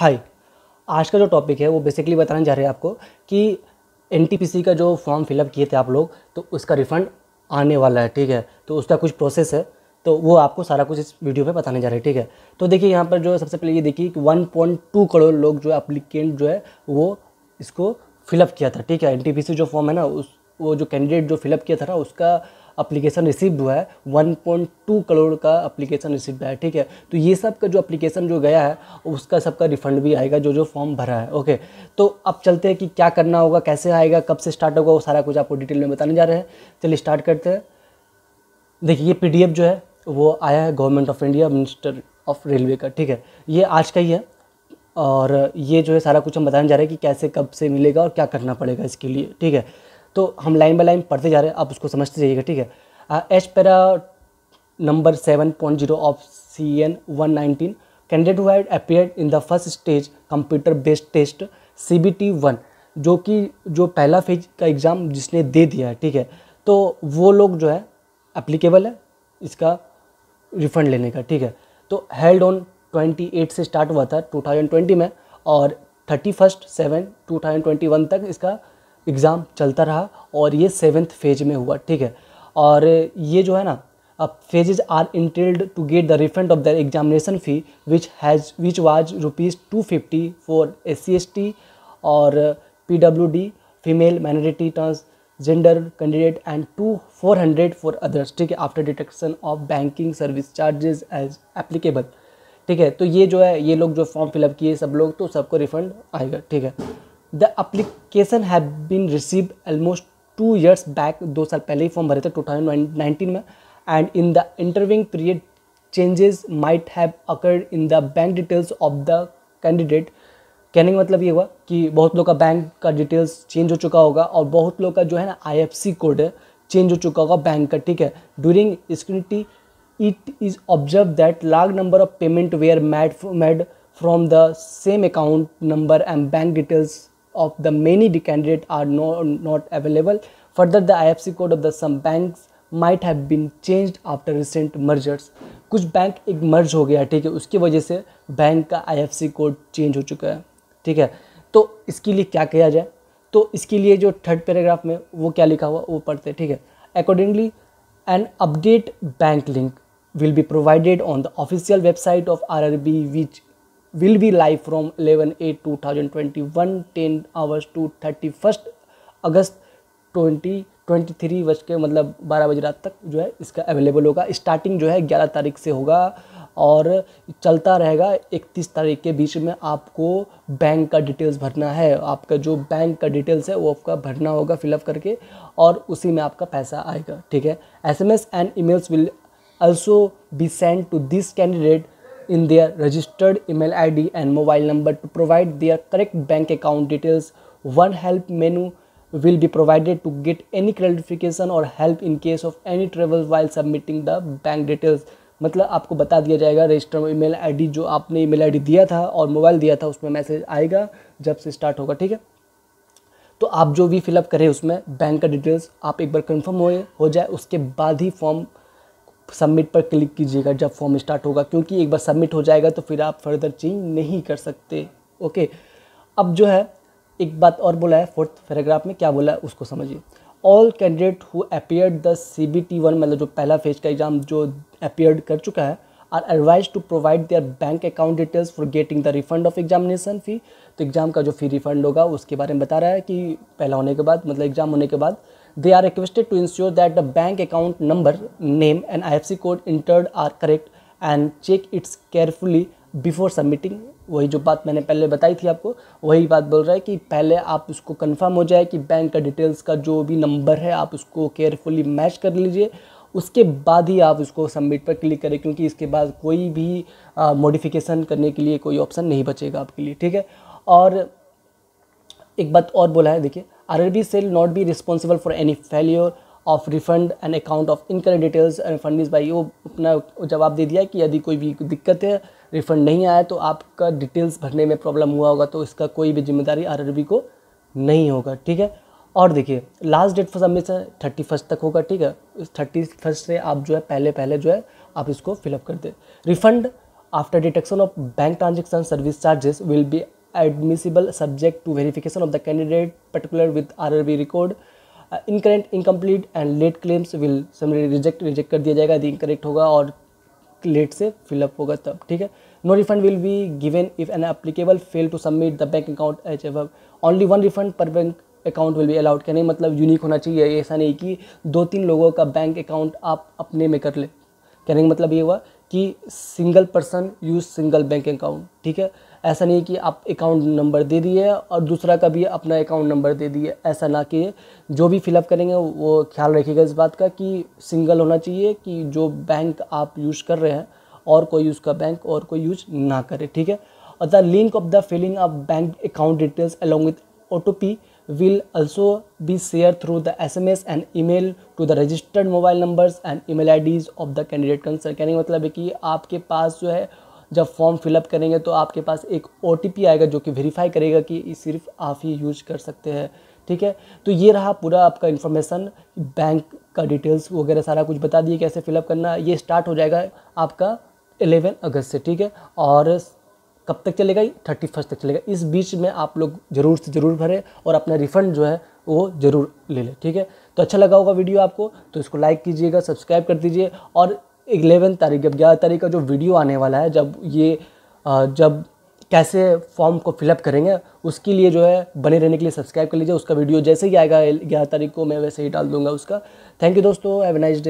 हाय आज का जो टॉपिक है वो बेसिकली बताने जा रहे हैं आपको कि एन का जो फॉर्म फिलअप किए थे आप लोग तो उसका रिफ़ंड आने वाला है ठीक है तो उसका कुछ प्रोसेस है तो वो आपको सारा कुछ इस वीडियो में बताने जा रहे हैं ठीक है तो देखिए यहाँ पर जो सबसे पहले ये देखिए कि 1.2 करोड़ लोग जो एप्लीकेंट जो है वो इसको फिलअप किया था ठीक है एन जो फॉर्म है ना उस वो जो कैंडिडेट जो फिलअप किया था ना उसका अप्लीकेशन रिसीव हुआ है 1.2 करोड़ का अप्लीकेशन रिसीव है ठीक है तो ये सब का जो अप्लीकेशन जो गया है उसका सबका रिफंड भी आएगा जो जो फॉर्म भरा है ओके तो अब चलते हैं कि क्या करना होगा कैसे आएगा कब से स्टार्ट होगा वो सारा कुछ आपको डिटेल में बताने जा रहे हैं चलिए स्टार्ट करते हैं देखिए ये पी जो है वो आया है government of India minister of railway का ठीक है ये आज का ही है और ये जो है सारा कुछ हम बताने जा रहे हैं कि कैसे कब से मिलेगा और क्या करना पड़ेगा इसके लिए ठीक है तो हम लाइन बाय लाइन पढ़ते जा रहे हैं आप उसको समझते जाइएगा ठीक है H para number seven point zero of C N one nineteen candidate हुआ had in the first stage computer based test C B T one जो कि जो पहला फेज का एग्ज़ाम जिसने दे दिया है ठीक है तो वो लोग जो है अप्लीकेबल है इसका रिफंड लेने का ठीक है तो हेल्ड ऑन ट्वेंटी एट से स्टार्ट हुआ था टू थाउजेंड ट्वेंटी में और thirty first seven two thousand twenty one तक इसका एग्ज़ाम चलता रहा और ये सेवेंथ फेज में हुआ ठीक है और ये जो है ना अब phases are entitled to get the refund of the examination fee which has which was rupees two fifty for S C S T और P W D female minority transgender candidate and two four hundred for others ठीक है after detection of banking service charges as applicable ठीक है तो ये जो है ये लोग जो फॉर्म फिलअप किए सब लोग तो सबको रिफंड आएगा ठीक है the application have been receive almost two years back दो साल पहले ही फॉर्म भरे थे टू थाउजेंड नाइनटीन में and in the intervening period changes might have occurred in the bank details of the candidate कहने का मतलब ये हुआ कि बहुत लोग का बैंक का डिटेल्स चेंज हो चुका होगा और बहुत लोग का जो है ना सी कोड है चेंज हो चुका होगा बैंक का ठीक है during scrutiny it is observe that large number of payment were made made from the same account number and bank details of the many D candidate are no, not available. Further, the IFC code of the some banks might have been changed after recent mergers कुछ bank एक merge हो गया ठीक है उसकी वजह से bank का आईएफसी कोड चेंज हो चुका है ठीक है तो इसके लिए क्या किया जाए तो इसके लिए जो थर्ड पैराग्राफ में वो क्या लिखा हुआ वो पढ़ते हैं ठीक है accordingly an update bank link will be provided on the official website of R are B which will be live from 11 8 2021 10 hours to 31st August 2023 बज के मतलब 12 बजे रात तक जो है इसका अवेलेबल होगा स्टार्टिंग जो है 11 तारीख से होगा और चलता रहेगा 31 तारीख के बीच में आपको बैंक का डिटेल्स भरना है आपका जो बैंक का डिटेल्स है वो आपका भरना होगा फिलअप करके और उसी में आपका पैसा आएगा ठीक है S M S and emails will also be send to this candidate in their registered email ID and mobile number to provide their correct bank account details. One help menu will be provided to get any clarification or help in case of any trouble while submitting the bank details. मतलब आपको बता दिया जाएगा register email ID जो आपने email ID दिया था और मोबाइल दिया था उसमें मैसेज आएगा जब से स्टार्ट होगा ठीक है तो आप जो भी फिलअप करें उसमें बैंक का डिटेल्स आप एक बार कंफर्म हो हो जाए उसके बाद ही फॉर्म सबमिट पर क्लिक कीजिएगा जब फॉर्म स्टार्ट होगा क्योंकि एक बार सबमिट हो जाएगा तो फिर आप फर्दर चेंज नहीं कर सकते ओके अब जो है एक बात और बोला है फोर्थ पैराग्राफ में क्या बोला है उसको समझिए all candidate who appeared the C B T one मतलब जो पहला फेज का एग्ज़ाम जो अपियर्ड कर चुका है are advise to provide their bank account details for getting the refund of examination fee तो एग्ज़ाम का जो फ़ी रिफंड होगा उसके बारे में बता रहा है कि पहला होने के बाद मतलब एग्ज़ाम होने के बाद requested to ensure that the bank account number name and I F C code entered are correct and check its carefully before submitting वही जो बात मैंने पहले बताई थी आपको वही बात बोल रहा है कि पहले आप उसको कंफर्म हो जाए कि बैंक का डिटेल्स का जो भी नंबर है आप उसको केयरफुली मैच कर लीजिए उसके बाद ही आप उसको सबमिट पर क्लिक करें क्योंकि इसके बाद कोई भी मॉडिफिकेशन करने के लिए कोई ऑप्शन नहीं बचेगा आपके लिए ठीक है और एक बात और बोला है देखिए RRB shall not be responsible for any failure of refund and account of incorrect details and fund is भाई वो अपना जवाब दे दिया कि यदि कोई भी दिक्कत है रिफंड नहीं आया तो आपका डिटेल्स भरने में प्रॉब्लम हुआ होगा तो इसका कोई भी जिम्मेदारी आर को नहीं होगा ठीक है और देखिए last date for submission thirty first तक होगा ठीक है इस थर्टी फर्स्ट से आप जो है पहले पहले जो है आप इसको फिलअप कर दें refund after detection of bank transaction service charges will be admissible subject to verification of the candidate particular candidate are are be record incorrect incomplete and late claims will summary reject reject कर दिया जाएगा यदि incorrect होगा और late से fill up होगा तब ठीक है no refund will be given if an applicable fail to submit the bank account एच एव only one refund per bank account will be allowed करने मतलब यूनिक होना चाहिए ऐसा नहीं कि दो तीन लोगों का बैंक अकाउंट आप अपने में कर ले कहने का मतलब ये हुआ कि single person use single bank account ठीक है ऐसा नहीं कि आप अकाउंट नंबर दे दिए और दूसरा का भी अपना अकाउंट नंबर दे दिए ऐसा ना कि जो भी फिलअप करेंगे वो ख्याल रखिएगा इस बात का कि सिंगल होना चाहिए कि जो बैंक आप यूज़ कर रहे हैं और कोई उसका बैंक और कोई यूज ना करे ठीक है और the link of the filling of bank account details along with ओ शेयर पी the S M S and email to the registered mobile numbers and email IDs of the candidate concern कहने का मतलब है कि आपके पास जो है जब फॉर्म फिलअप करेंगे तो आपके पास एक ओ आएगा जो कि वेरीफाई करेगा कि सिर्फ आप ही यूज कर सकते हैं ठीक है तो ये रहा पूरा आपका इन्फॉर्मेशन बैंक का डिटेल्स वगैरह सारा कुछ बता दिए कैसे फिलअप करना ये स्टार्ट हो जाएगा आपका एलेवन अगस्त से ठीक है और कब तक चलेगा थर्टी फर्स्ट तक चलेगा इस बीच में आप लोग ज़रूर से ज़रूर भरें और अपना रिफ़ंड जो है वो ज़रूर ले लें ठीक है तो अच्छा लगा होगा वीडियो आपको तो इसको लाइक कीजिएगा सब्सक्राइब कर दीजिए और इलेवेंथ तारीख जब ग्यारह तारीख का जो वीडियो आने वाला है जब ये जब कैसे फॉर्म को फिलअप करेंगे उसके लिए जो है बने रहने के लिए सब्सक्राइब कर लीजिए उसका वीडियो जैसे ही आएगा ग्यारह तारीख को मैं वैसे ही डाल दूंगा उसका थैंक यू दोस्तों हैव नाइस डे